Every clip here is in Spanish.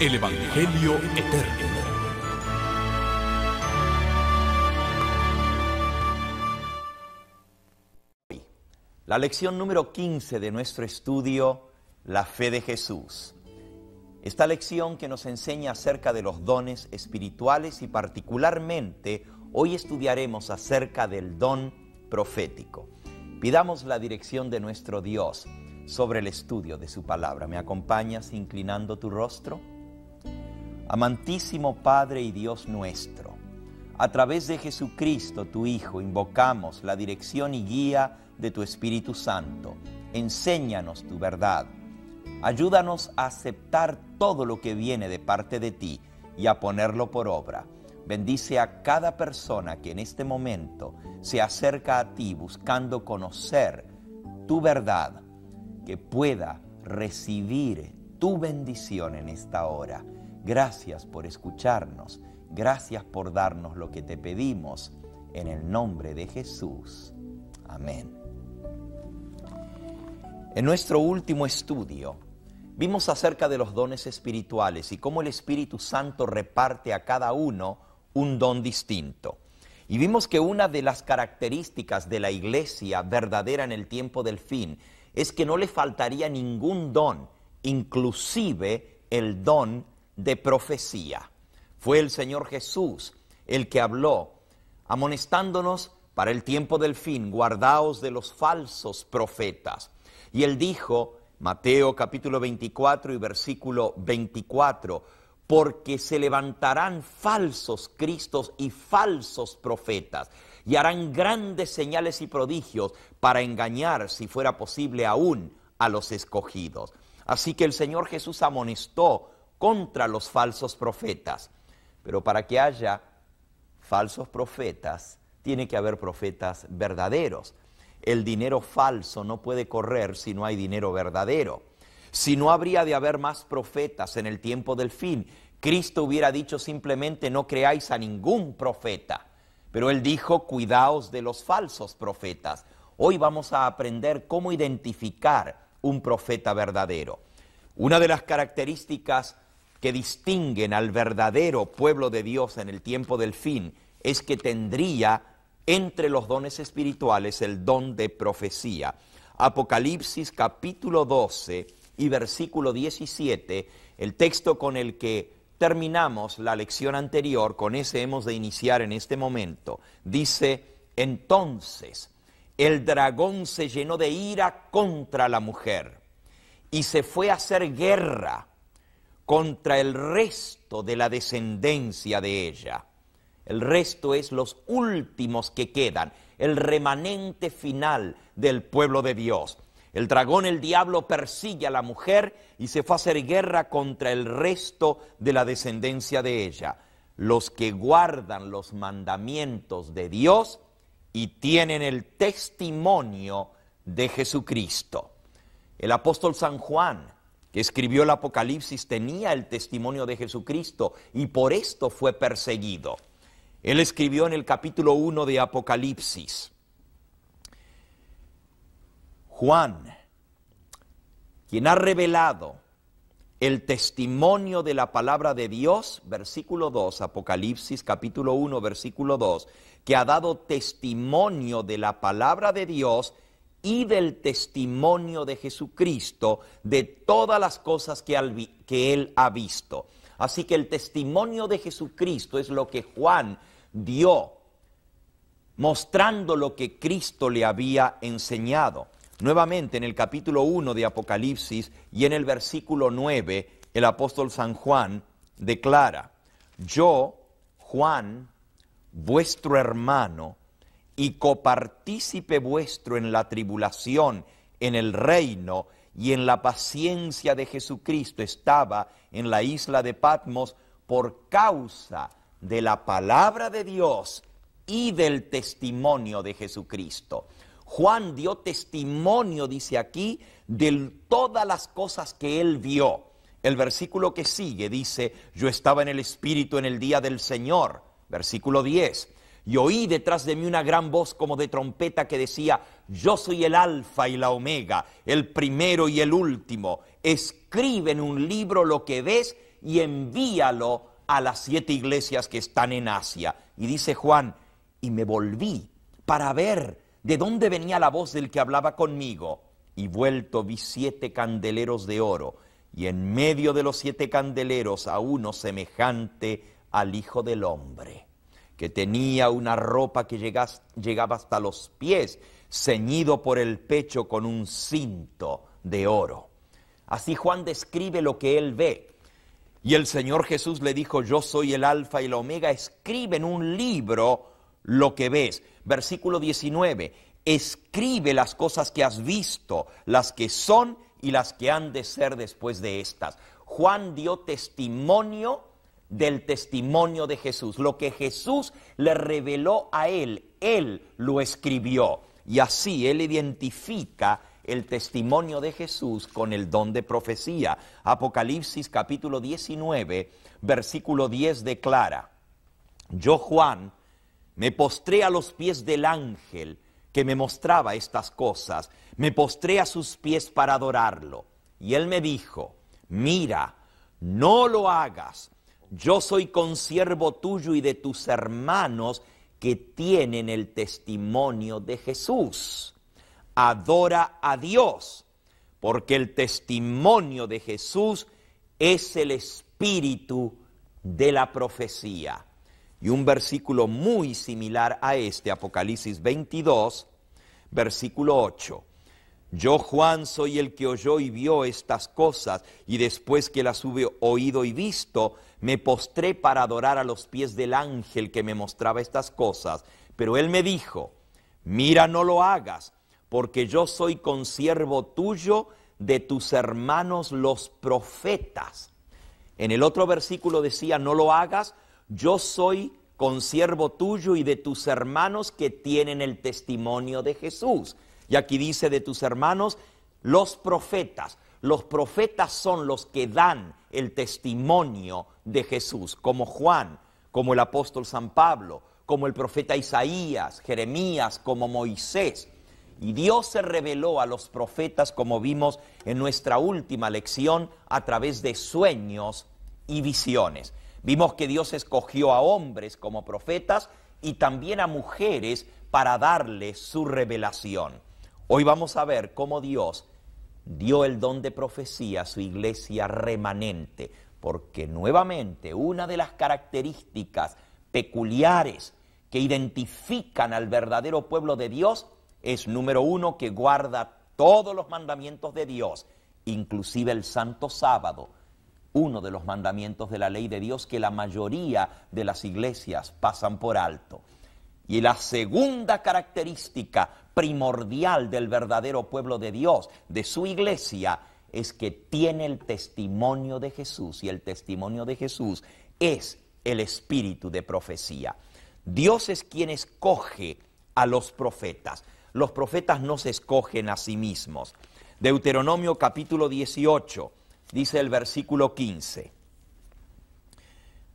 el Evangelio Eterno. La lección número 15 de nuestro estudio, la fe de Jesús. Esta lección que nos enseña acerca de los dones espirituales y particularmente hoy estudiaremos acerca del don profético. Pidamos la dirección de nuestro Dios sobre el estudio de su palabra. ¿Me acompañas inclinando tu rostro? Amantísimo Padre y Dios nuestro, a través de Jesucristo, tu Hijo, invocamos la dirección y guía de tu Espíritu Santo. Enséñanos tu verdad. Ayúdanos a aceptar todo lo que viene de parte de ti y a ponerlo por obra. Bendice a cada persona que en este momento se acerca a ti buscando conocer tu verdad, que pueda recibir tu bendición en esta hora. Gracias por escucharnos. Gracias por darnos lo que te pedimos. En el nombre de Jesús. Amén. En nuestro último estudio vimos acerca de los dones espirituales y cómo el Espíritu Santo reparte a cada uno un don distinto. Y vimos que una de las características de la iglesia verdadera en el tiempo del fin es que no le faltaría ningún don, inclusive el don de profecía. Fue el Señor Jesús el que habló, amonestándonos para el tiempo del fin, guardaos de los falsos profetas. Y él dijo, Mateo capítulo 24 y versículo 24, porque se levantarán falsos cristos y falsos profetas, y harán grandes señales y prodigios para engañar, si fuera posible aún, a los escogidos. Así que el Señor Jesús amonestó contra los falsos profetas. Pero para que haya falsos profetas, tiene que haber profetas verdaderos. El dinero falso no puede correr si no hay dinero verdadero. Si no habría de haber más profetas en el tiempo del fin, Cristo hubiera dicho simplemente no creáis a ningún profeta. Pero él dijo, cuidaos de los falsos profetas. Hoy vamos a aprender cómo identificar un profeta verdadero. Una de las características que distinguen al verdadero pueblo de Dios en el tiempo del fin es que tendría entre los dones espirituales el don de profecía. Apocalipsis capítulo 12 y versículo 17, el texto con el que terminamos la lección anterior, con ese hemos de iniciar en este momento, dice, entonces el dragón se llenó de ira contra la mujer y se fue a hacer guerra contra el resto de la descendencia de ella. El resto es los últimos que quedan, el remanente final del pueblo de Dios. El dragón, el diablo, persigue a la mujer y se fue a hacer guerra contra el resto de la descendencia de ella. Los que guardan los mandamientos de Dios y tienen el testimonio de Jesucristo. El apóstol San Juan que escribió el Apocalipsis tenía el testimonio de Jesucristo y por esto fue perseguido. Él escribió en el capítulo 1 de Apocalipsis. Juan, quien ha revelado el testimonio de la palabra de Dios, versículo 2, Apocalipsis capítulo 1, versículo 2, que ha dado testimonio de la palabra de Dios, y del testimonio de Jesucristo de todas las cosas que, él ha visto. Así que el testimonio de Jesucristo es lo que Juan dio, mostrando lo que Cristo le había enseñado. Nuevamente en el capítulo 1 de Apocalipsis y en el versículo 9, el apóstol San Juan declara, yo, Juan, vuestro hermano, y copartícipe vuestro en la tribulación, en el reino y en la paciencia de Jesucristo, estaba en la isla de Patmos por causa de la palabra de Dios y del testimonio de Jesucristo. Juan dio testimonio, dice aquí, de todas las cosas que él vio. El versículo que sigue dice, yo estaba en el Espíritu en el día del Señor, versículo 10. Y oí detrás de mí una gran voz como de trompeta que decía, yo soy el alfa y la omega, el primero y el último. Escribe en un libro lo que ves y envíalo a las siete iglesias que están en Asia. Y dice Juan, y me volví para ver de dónde venía la voz del que hablaba conmigo. Y vuelto vi siete candeleros de oro, y en medio de los siete candeleros a uno semejante al Hijo del Hombre que tenía una ropa que llegaba hasta los pies, ceñido por el pecho con un cinto de oro. Así Juan describe lo que él ve. Y el Señor Jesús le dijo, yo soy el alfa y la omega, escribe en un libro lo que ves. Versículo 19, escribe las cosas que has visto, las que son y las que han de ser después de estas. Juan dio testimonio del testimonio de Jesús. Lo que Jesús le reveló a él, él lo escribió. Y así él identifica el testimonio de Jesús con el don de profecía. Apocalipsis capítulo 19, versículo 10 declara, yo Juan me postré a los pies del ángel que me mostraba estas cosas, me postré a sus pies para adorarlo. Y él me dijo, mira, no lo hagas yo soy consiervo tuyo y de tus hermanos que tienen el testimonio de Jesús. Adora a Dios, porque el testimonio de Jesús es el espíritu de la profecía. Y un versículo muy similar a este, Apocalipsis 22, versículo 8. Yo Juan soy el que oyó y vio estas cosas, y después que las hube oído y visto, me postré para adorar a los pies del ángel que me mostraba estas cosas. Pero él me dijo, mira, no lo hagas, porque yo soy consiervo tuyo de tus hermanos los profetas. En el otro versículo decía, no lo hagas, yo soy consiervo tuyo y de tus hermanos que tienen el testimonio de Jesús. Y aquí dice de tus hermanos, los profetas. Los profetas son los que dan el testimonio de Jesús, como Juan, como el apóstol San Pablo, como el profeta Isaías, Jeremías, como Moisés. Y Dios se reveló a los profetas, como vimos en nuestra última lección, a través de sueños y visiones. Vimos que Dios escogió a hombres como profetas y también a mujeres para darles su revelación. Hoy vamos a ver cómo Dios dio el don de profecía a su iglesia remanente, porque nuevamente una de las características peculiares que identifican al verdadero pueblo de Dios es, número uno, que guarda todos los mandamientos de Dios, inclusive el santo sábado, uno de los mandamientos de la ley de Dios que la mayoría de las iglesias pasan por alto. Y la segunda característica primordial del verdadero pueblo de Dios, de su iglesia, es que tiene el testimonio de Jesús y el testimonio de Jesús es el espíritu de profecía. Dios es quien escoge a los profetas. Los profetas no se escogen a sí mismos. Deuteronomio capítulo 18, dice el versículo 15.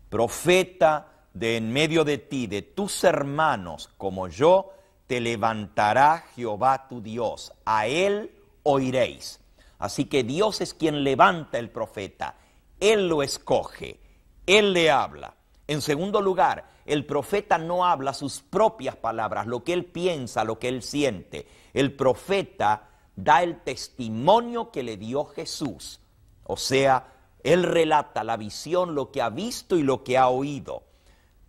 Profeta de en medio de ti, de tus hermanos, como yo, te levantará Jehová tu Dios, a él oiréis. Así que Dios es quien levanta el profeta, él lo escoge, él le habla. En segundo lugar, el profeta no habla sus propias palabras, lo que él piensa, lo que él siente. El profeta da el testimonio que le dio Jesús. O sea, él relata la visión, lo que ha visto y lo que ha oído.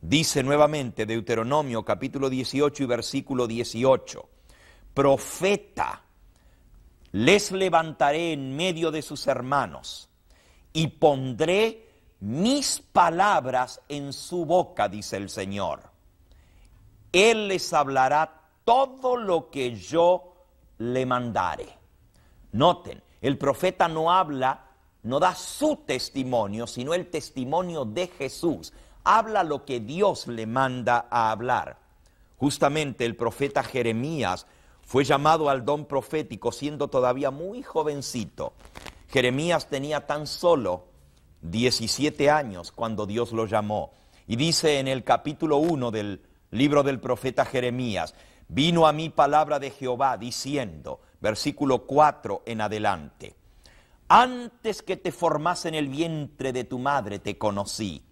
Dice nuevamente Deuteronomio capítulo 18 y versículo 18, profeta les levantaré en medio de sus hermanos y pondré mis palabras en su boca, dice el Señor. Él les hablará todo lo que yo le mandare. Noten, el profeta no habla, no da su testimonio, sino el testimonio de Jesús habla lo que Dios le manda a hablar. Justamente el profeta Jeremías fue llamado al don profético siendo todavía muy jovencito. Jeremías tenía tan solo 17 años cuando Dios lo llamó. Y dice en el capítulo 1 del libro del profeta Jeremías, vino a mí palabra de Jehová diciendo, versículo 4 en adelante, antes que te formase en el vientre de tu madre te conocí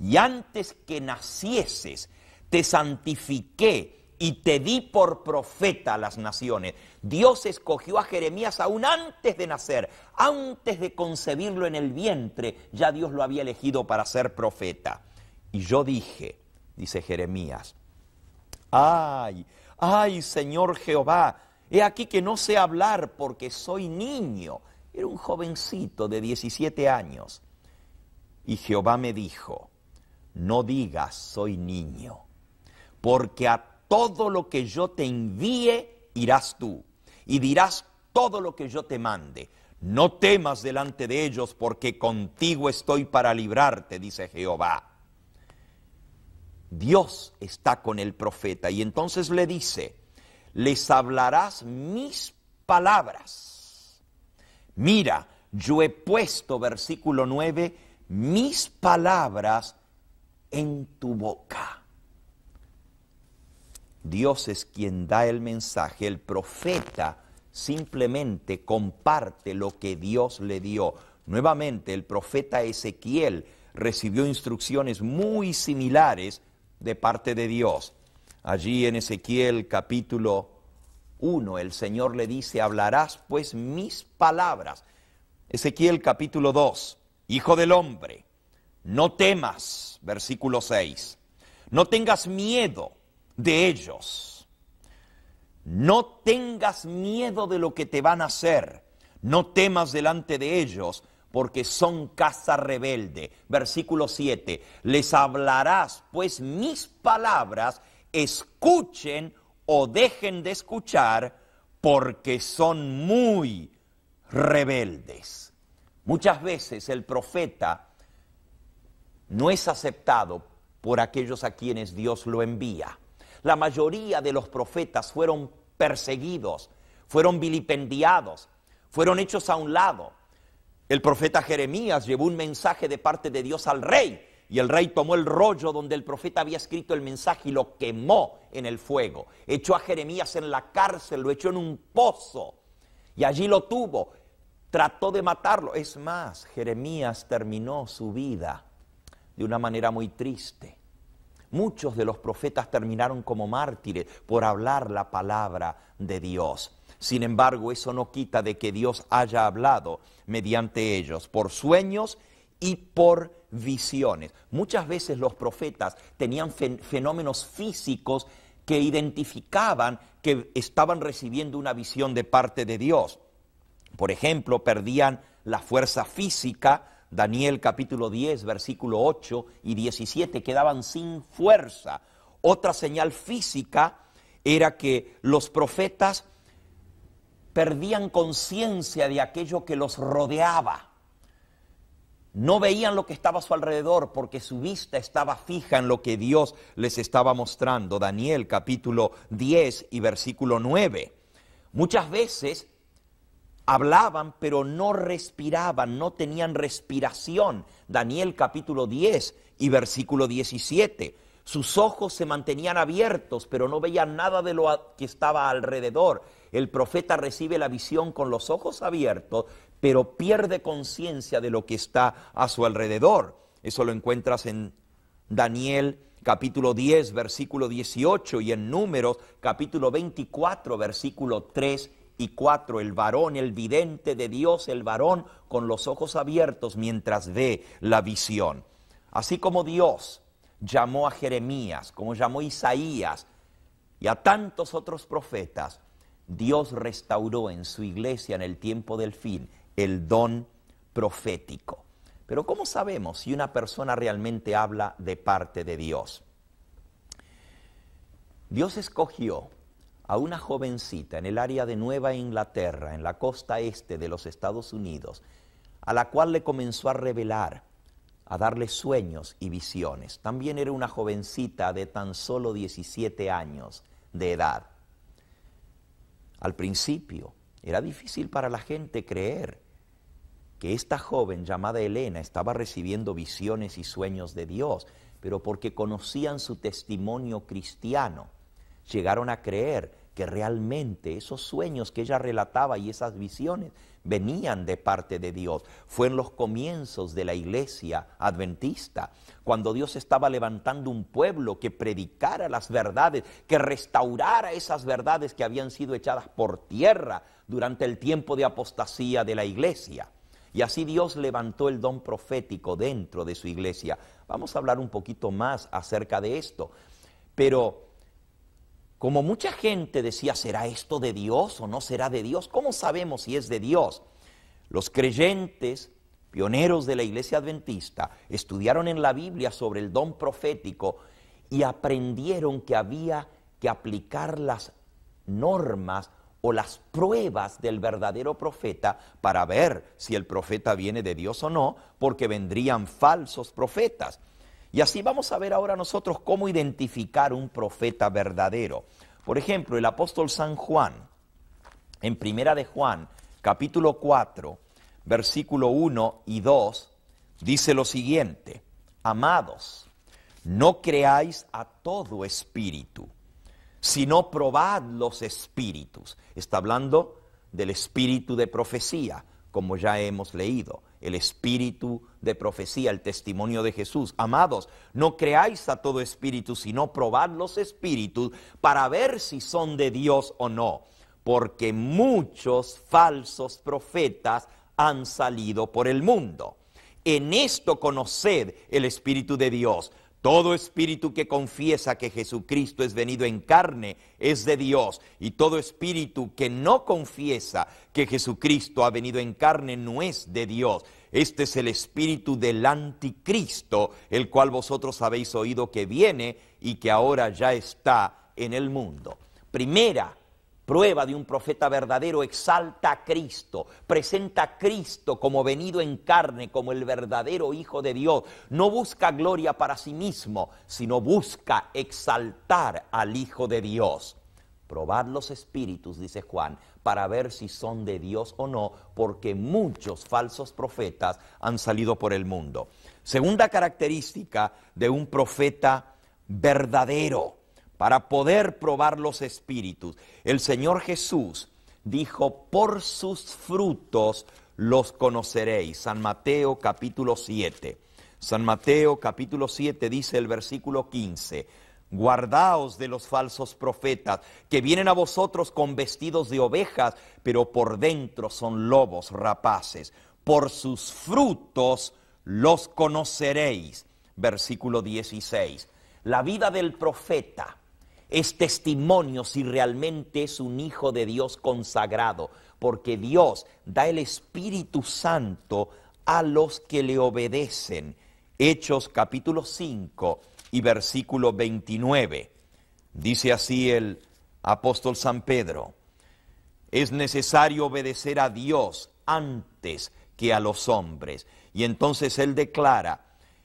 y antes que nacieses te santifiqué y te di por profeta a las naciones. Dios escogió a Jeremías aún antes de nacer, antes de concebirlo en el vientre, ya Dios lo había elegido para ser profeta. Y yo dije, dice Jeremías, ay, ay Señor Jehová, he aquí que no sé hablar porque soy niño. Era un jovencito de 17 años. Y Jehová me dijo, no digas soy niño, porque a todo lo que yo te envíe irás tú y dirás todo lo que yo te mande. No temas delante de ellos, porque contigo estoy para librarte, dice Jehová. Dios está con el profeta y entonces le dice, les hablarás mis palabras. Mira, yo he puesto, versículo 9, mis palabras en tu boca. Dios es quien da el mensaje, el profeta simplemente comparte lo que Dios le dio. Nuevamente, el profeta Ezequiel recibió instrucciones muy similares de parte de Dios. Allí en Ezequiel capítulo 1, el Señor le dice, hablarás pues mis palabras. Ezequiel capítulo 2, Hijo del hombre, no temas, versículo 6, no tengas miedo de ellos, no tengas miedo de lo que te van a hacer, no temas delante de ellos, porque son casa rebelde. Versículo 7, les hablarás pues mis palabras, escuchen o dejen de escuchar, porque son muy rebeldes. Muchas veces el profeta no es aceptado por aquellos a quienes Dios lo envía. La mayoría de los profetas fueron perseguidos, fueron vilipendiados, fueron hechos a un lado. El profeta Jeremías llevó un mensaje de parte de Dios al rey y el rey tomó el rollo donde el profeta había escrito el mensaje y lo quemó en el fuego. Echó a Jeremías en la cárcel, lo echó en un pozo y allí lo tuvo. Trató de matarlo. Es más, Jeremías terminó su vida de una manera muy triste. Muchos de los profetas terminaron como mártires por hablar la palabra de Dios. Sin embargo, eso no quita de que Dios haya hablado mediante ellos, por sueños y por visiones. Muchas veces los profetas tenían fenómenos físicos que identificaban que estaban recibiendo una visión de parte de Dios. Por ejemplo, perdían la fuerza física, Daniel capítulo 10, versículo 8 y 17, quedaban sin fuerza. Otra señal física era que los profetas perdían conciencia de aquello que los rodeaba. No veían lo que estaba a su alrededor porque su vista estaba fija en lo que Dios les estaba mostrando. Daniel capítulo 10 y versículo 9. Muchas veces hablaban pero no respiraban, no tenían respiración. Daniel capítulo 10 y versículo 17. Sus ojos se mantenían abiertos, pero no veían nada de lo que estaba alrededor. El profeta recibe la visión con los ojos abiertos, pero pierde conciencia de lo que está a su alrededor. Eso lo encuentras en Daniel capítulo 10, versículo 18 y en Números capítulo 24, versículo 3 y cuatro, el varón, el vidente de Dios, el varón con los ojos abiertos mientras ve la visión. Así como Dios llamó a Jeremías, como llamó a Isaías y a tantos otros profetas, Dios restauró en su iglesia en el tiempo del fin el don profético. Pero ¿cómo sabemos si una persona realmente habla de parte de Dios? Dios escogió a una jovencita en el área de Nueva Inglaterra, en la costa este de los Estados Unidos, a la cual le comenzó a revelar, a darle sueños y visiones. También era una jovencita de tan solo 17 años de edad. Al principio era difícil para la gente creer que esta joven llamada Elena estaba recibiendo visiones y sueños de Dios, pero porque conocían su testimonio cristiano llegaron a creer que realmente esos sueños que ella relataba y esas visiones venían de parte de Dios. Fue en los comienzos de la iglesia adventista, cuando Dios estaba levantando un pueblo que predicara las verdades, que restaurara esas verdades que habían sido echadas por tierra durante el tiempo de apostasía de la iglesia. Y así Dios levantó el don profético dentro de su iglesia. Vamos a hablar un poquito más acerca de esto, pero como mucha gente decía, ¿será esto de Dios o no será de Dios? ¿Cómo sabemos si es de Dios? Los creyentes, pioneros de la iglesia adventista, estudiaron en la Biblia sobre el don profético y aprendieron que había que aplicar las normas o las pruebas del verdadero profeta para ver si el profeta viene de Dios o no, porque vendrían falsos profetas. Y así vamos a ver ahora nosotros cómo identificar un profeta verdadero. Por ejemplo, el apóstol San Juan, en Primera de Juan, capítulo 4, versículo 1 y 2, dice lo siguiente, amados, no creáis a todo espíritu, sino probad los espíritus. Está hablando del espíritu de profecía, como ya hemos leído, el espíritu de profecía, el testimonio de Jesús. Amados, no creáis a todo espíritu, sino probad los espíritus para ver si son de Dios o no, porque muchos falsos profetas han salido por el mundo. En esto conoced el espíritu de Dios todo espíritu que confiesa que Jesucristo es venido en carne es de Dios. Y todo espíritu que no confiesa que Jesucristo ha venido en carne no es de Dios. Este es el espíritu del anticristo, el cual vosotros habéis oído que viene y que ahora ya está en el mundo. Primera Prueba de un profeta verdadero exalta a Cristo, presenta a Cristo como venido en carne, como el verdadero Hijo de Dios. No busca gloria para sí mismo, sino busca exaltar al Hijo de Dios. Probad los espíritus, dice Juan, para ver si son de Dios o no, porque muchos falsos profetas han salido por el mundo. Segunda característica de un profeta verdadero para poder probar los espíritus. El Señor Jesús dijo, por sus frutos los conoceréis. San Mateo capítulo 7. San Mateo capítulo 7 dice el versículo 15, guardaos de los falsos profetas que vienen a vosotros con vestidos de ovejas, pero por dentro son lobos rapaces. Por sus frutos los conoceréis. Versículo 16. La vida del profeta es testimonio si realmente es un hijo de Dios consagrado, porque Dios da el Espíritu Santo a los que le obedecen. Hechos capítulo 5 y versículo 29. Dice así el apóstol San Pedro, es necesario obedecer a Dios antes que a los hombres. Y entonces él declara,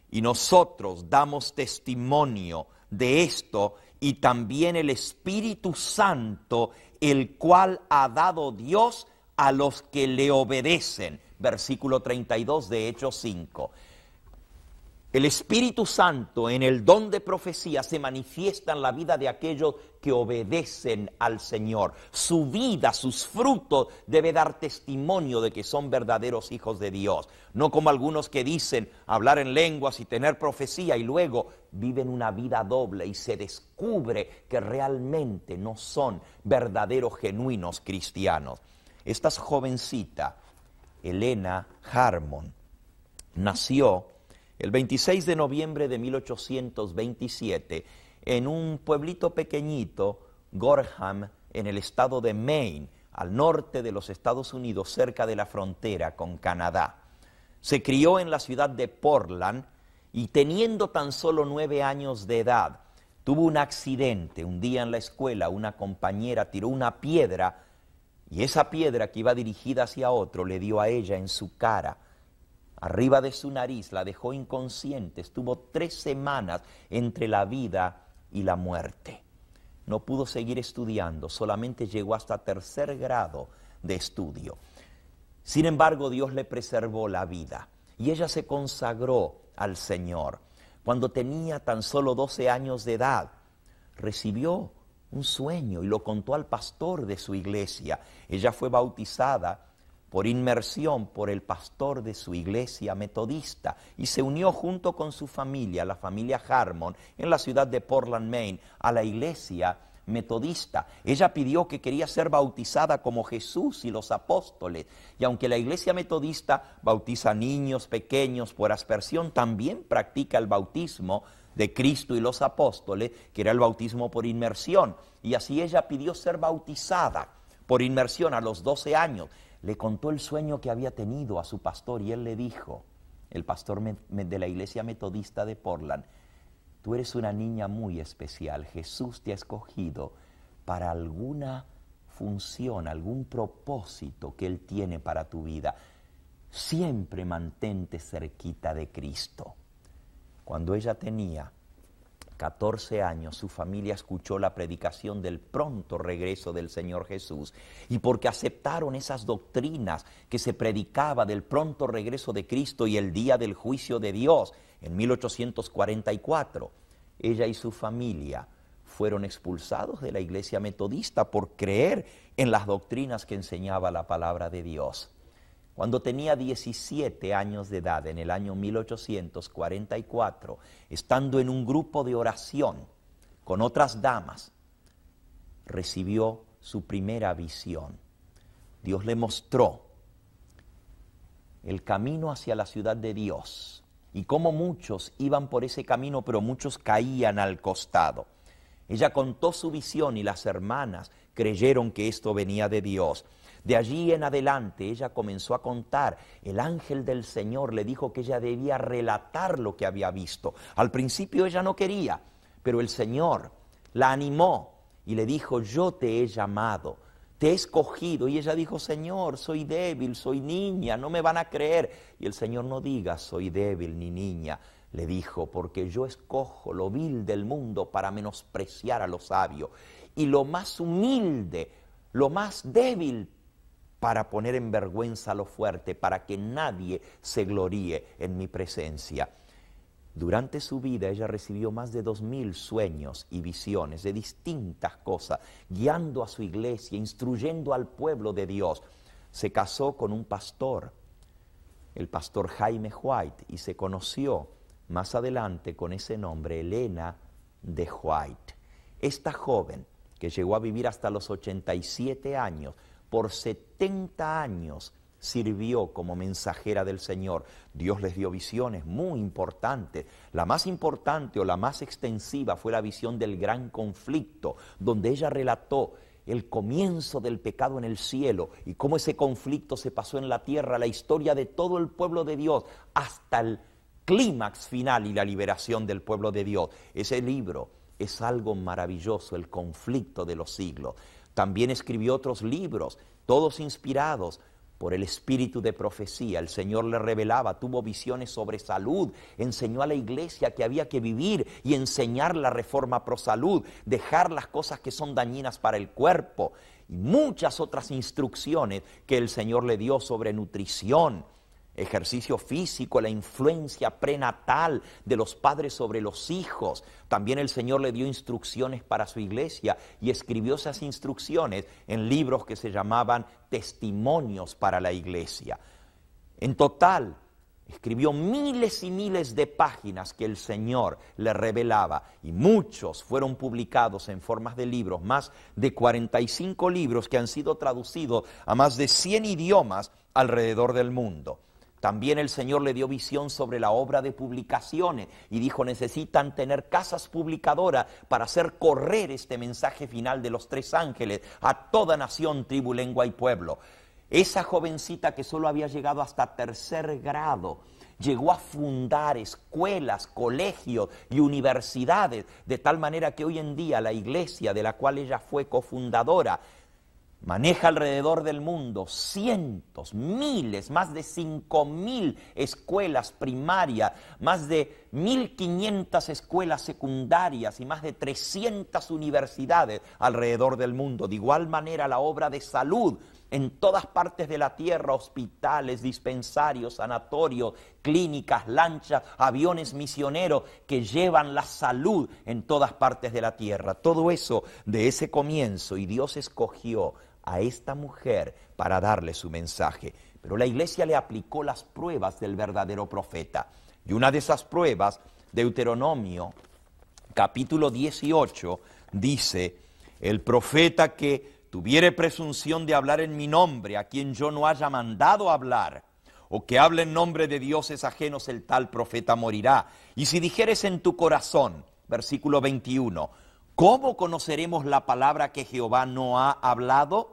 y nosotros damos testimonio de esto y también el Espíritu Santo, el cual ha dado Dios a los que le obedecen. Versículo 32 de Hechos 5. El Espíritu Santo en el don de profecía se manifiesta en la vida de aquellos que obedecen al Señor. Su vida, sus frutos debe dar testimonio de que son verdaderos hijos de Dios. No como algunos que dicen hablar en lenguas y tener profecía y luego viven una vida doble y se descubre que realmente no son verdaderos, genuinos cristianos. Esta jovencita, Elena Harmon, nació el 26 de noviembre de 1827 en un pueblito pequeñito, Gorham, en el estado de Maine, al norte de los Estados Unidos, cerca de la frontera con Canadá. Se crió en la ciudad de Portland y teniendo tan solo nueve años de edad, tuvo un accidente un día en la escuela, una compañera tiró una piedra y esa piedra que iba dirigida hacia otro le dio a ella en su cara, arriba de su nariz, la dejó inconsciente, estuvo tres semanas entre la vida y la muerte. No pudo seguir estudiando, solamente llegó hasta tercer grado de estudio. Sin embargo, Dios le preservó la vida y ella se consagró al Señor. Cuando tenía tan solo 12 años de edad, recibió un sueño y lo contó al pastor de su iglesia. Ella fue bautizada por inmersión por el pastor de su iglesia metodista y se unió junto con su familia, la familia Harmon, en la ciudad de Portland, Maine, a la iglesia metodista. Ella pidió que quería ser bautizada como Jesús y los apóstoles. Y aunque la iglesia metodista bautiza niños pequeños por aspersión, también practica el bautismo de Cristo y los apóstoles, que era el bautismo por inmersión. Y así ella pidió ser bautizada por inmersión a los 12 años. Le contó el sueño que había tenido a su pastor y él le dijo, el pastor de la iglesia metodista de Portland, Tú eres una niña muy especial. Jesús te ha escogido para alguna función, algún propósito que Él tiene para tu vida. Siempre mantente cerquita de Cristo. Cuando ella tenía 14 años, su familia escuchó la predicación del pronto regreso del Señor Jesús. Y porque aceptaron esas doctrinas que se predicaba del pronto regreso de Cristo y el día del juicio de Dios, en 1844, ella y su familia fueron expulsados de la iglesia metodista por creer en las doctrinas que enseñaba la palabra de Dios. Cuando tenía 17 años de edad, en el año 1844, estando en un grupo de oración con otras damas, recibió su primera visión. Dios le mostró el camino hacia la ciudad de Dios, y cómo muchos iban por ese camino, pero muchos caían al costado. Ella contó su visión y las hermanas creyeron que esto venía de Dios. De allí en adelante ella comenzó a contar. El ángel del Señor le dijo que ella debía relatar lo que había visto. Al principio ella no quería, pero el Señor la animó y le dijo, yo te he llamado te he escogido. Y ella dijo, Señor, soy débil, soy niña, no me van a creer. Y el Señor no diga, soy débil ni niña. Le dijo, porque yo escojo lo vil del mundo para menospreciar a lo sabio. Y lo más humilde, lo más débil, para poner en vergüenza a lo fuerte, para que nadie se gloríe en mi presencia. Durante su vida ella recibió más de dos mil sueños y visiones de distintas cosas, guiando a su iglesia, instruyendo al pueblo de Dios. Se casó con un pastor, el pastor Jaime White, y se conoció más adelante con ese nombre, Elena de White. Esta joven, que llegó a vivir hasta los 87 años, por 70 años sirvió como mensajera del Señor. Dios les dio visiones muy importantes. La más importante o la más extensiva fue la visión del gran conflicto, donde ella relató el comienzo del pecado en el cielo y cómo ese conflicto se pasó en la tierra, la historia de todo el pueblo de Dios hasta el clímax final y la liberación del pueblo de Dios. Ese libro es algo maravilloso, el conflicto de los siglos. También escribió otros libros, todos inspirados por el espíritu de profecía. El Señor le revelaba, tuvo visiones sobre salud, enseñó a la iglesia que había que vivir y enseñar la reforma pro salud, dejar las cosas que son dañinas para el cuerpo y muchas otras instrucciones que el Señor le dio sobre nutrición ejercicio físico, la influencia prenatal de los padres sobre los hijos. También el Señor le dio instrucciones para su iglesia y escribió esas instrucciones en libros que se llamaban testimonios para la iglesia. En total, escribió miles y miles de páginas que el Señor le revelaba y muchos fueron publicados en formas de libros, más de 45 libros que han sido traducidos a más de 100 idiomas alrededor del mundo. También el Señor le dio visión sobre la obra de publicaciones y dijo, necesitan tener casas publicadoras para hacer correr este mensaje final de los tres ángeles a toda nación, tribu, lengua y pueblo. Esa jovencita que solo había llegado hasta tercer grado, llegó a fundar escuelas, colegios y universidades, de tal manera que hoy en día la iglesia de la cual ella fue cofundadora maneja alrededor del mundo cientos, miles, más de 5.000 escuelas primarias, más de 1.500 escuelas secundarias y más de 300 universidades alrededor del mundo. De igual manera, la obra de salud en todas partes de la tierra, hospitales, dispensarios, sanatorios, clínicas, lanchas, aviones misioneros que llevan la salud en todas partes de la tierra. Todo eso de ese comienzo y Dios escogió a esta mujer para darle su mensaje. Pero la iglesia le aplicó las pruebas del verdadero profeta. Y una de esas pruebas, Deuteronomio capítulo 18, dice, el profeta que tuviere presunción de hablar en mi nombre, a quien yo no haya mandado hablar, o que hable en nombre de dioses ajenos, el tal profeta morirá. Y si dijeres en tu corazón, versículo 21, ¿cómo conoceremos la palabra que Jehová no ha hablado?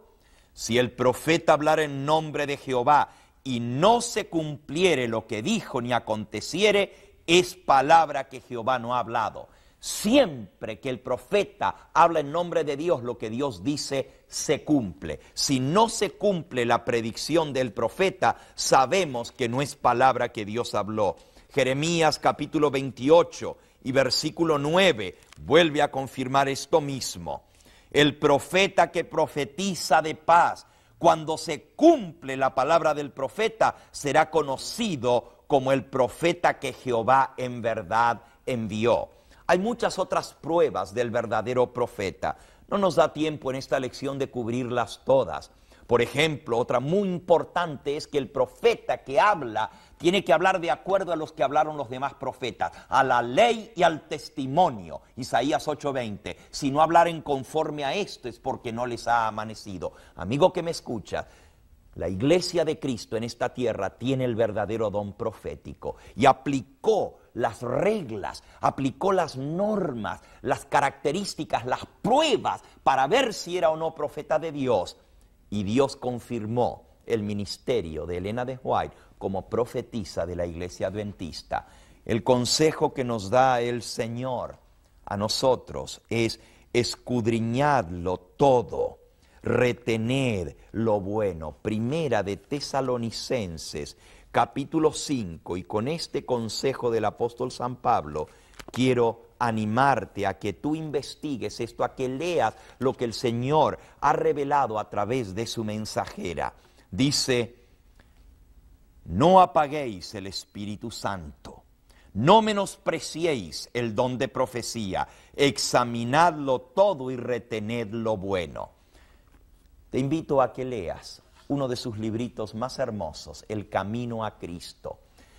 Si el profeta hablara en nombre de Jehová y no se cumpliere lo que dijo ni aconteciere, es palabra que Jehová no ha hablado. Siempre que el profeta habla en nombre de Dios, lo que Dios dice se cumple. Si no se cumple la predicción del profeta, sabemos que no es palabra que Dios habló. Jeremías capítulo 28 y versículo 9 vuelve a confirmar esto mismo el profeta que profetiza de paz. Cuando se cumple la palabra del profeta, será conocido como el profeta que Jehová en verdad envió. Hay muchas otras pruebas del verdadero profeta. No nos da tiempo en esta lección de cubrirlas todas. Por ejemplo, otra muy importante es que el profeta que habla tiene que hablar de acuerdo a los que hablaron los demás profetas, a la ley y al testimonio. Isaías 8:20. Si no hablaren conforme a esto es porque no les ha amanecido. Amigo que me escucha, la iglesia de Cristo en esta tierra tiene el verdadero don profético y aplicó las reglas, aplicó las normas, las características, las pruebas para ver si era o no profeta de Dios. Y Dios confirmó el ministerio de Elena de White como profetiza de la iglesia adventista, el consejo que nos da el Señor a nosotros es escudriñadlo todo, retener lo bueno. Primera de Tesalonicenses, capítulo 5, y con este consejo del apóstol San Pablo, quiero animarte a que tú investigues esto, a que leas lo que el Señor ha revelado a través de su mensajera. Dice, no apaguéis el Espíritu Santo. No menospreciéis el don de profecía. Examinadlo todo y retened lo bueno. Te invito a que leas uno de sus libritos más hermosos, El Camino a Cristo.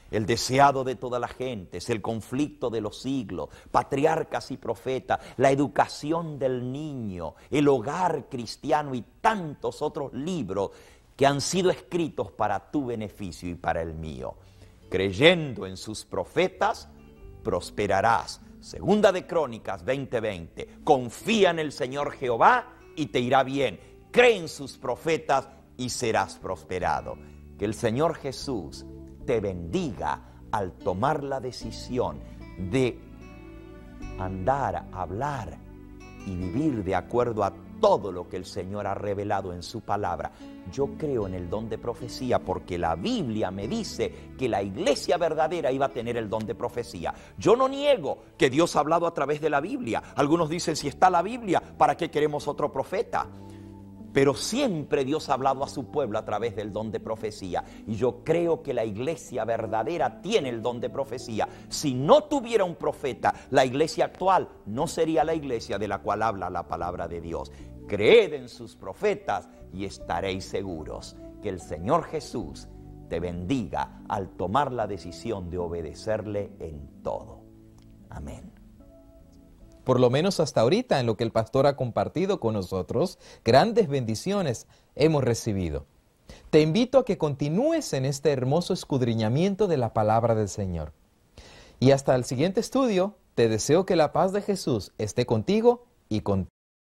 El deseado de toda la gente es el conflicto de los siglos, patriarcas y profetas, la educación del niño, el hogar cristiano y tantos otros libros que han sido escritos para tu beneficio y para el mío. Creyendo en sus profetas, prosperarás. Segunda de Crónicas 20:20. Confía en el Señor Jehová y te irá bien. Cree en sus profetas y serás prosperado. Que el Señor Jesús te bendiga al tomar la decisión de andar, hablar y vivir de acuerdo a todo lo que el Señor ha revelado en su palabra. Yo creo en el don de profecía porque la Biblia me dice que la iglesia verdadera iba a tener el don de profecía. Yo no niego que Dios ha hablado a través de la Biblia. Algunos dicen, si está la Biblia, ¿para qué queremos otro profeta? Pero siempre Dios ha hablado a su pueblo a través del don de profecía. Y yo creo que la iglesia verdadera tiene el don de profecía. Si no tuviera un profeta, la iglesia actual no sería la iglesia de la cual habla la palabra de Dios creed en sus profetas y estaréis seguros. Que el Señor Jesús te bendiga al tomar la decisión de obedecerle en todo. Amén. Por lo menos hasta ahorita en lo que el pastor ha compartido con nosotros, grandes bendiciones hemos recibido. Te invito a que continúes en este hermoso escudriñamiento de la palabra del Señor. Y hasta el siguiente estudio, te deseo que la paz de Jesús esté contigo y contigo.